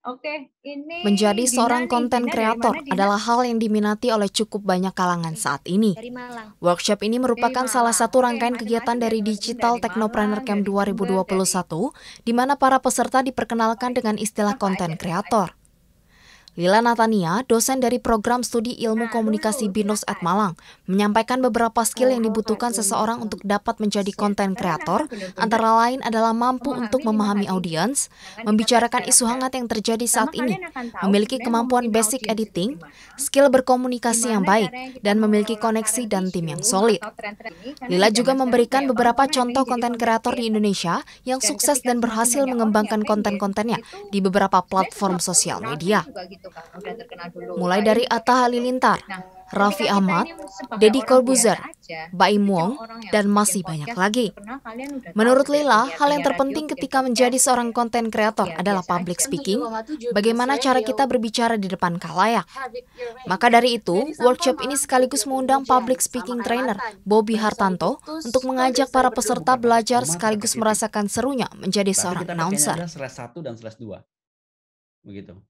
Oke, ini menjadi seorang konten kreator adalah hal yang diminati oleh cukup banyak kalangan saat ini. Workshop ini merupakan salah satu rangkaian Oke, kegiatan dari Digital dari Technopreneur Camp 2021 di mana para peserta diperkenalkan dengan istilah konten kreator. Lila Natania, dosen dari program studi ilmu komunikasi BINUS at Malang, menyampaikan beberapa skill yang dibutuhkan seseorang untuk dapat menjadi konten kreator, antara lain adalah mampu untuk memahami audiens, membicarakan isu hangat yang terjadi saat ini, memiliki kemampuan basic editing, skill berkomunikasi yang baik, dan memiliki koneksi dan tim yang solid. Lila juga memberikan beberapa contoh konten kreator di Indonesia yang sukses dan berhasil mengembangkan konten-kontennya di beberapa platform sosial media. Kan, mulai dari Atta Halilintar nah, Raffi kan Ahmad Deddy Corbuzier Baim Wong dan masih banyak lagi gitu. menurut Lila hal yang terpenting gitu? ketika iya, menjadi seorang konten kreator iya, adalah public speaking bagaimana cara kita berbicara di depan kalayak maka dari itu workshop ini sekaligus mengundang public speaking trainer Bobby Hartanto untuk mengajak para peserta belajar sekaligus merasakan serunya menjadi seorang announcer. satu dan dua, Begitu.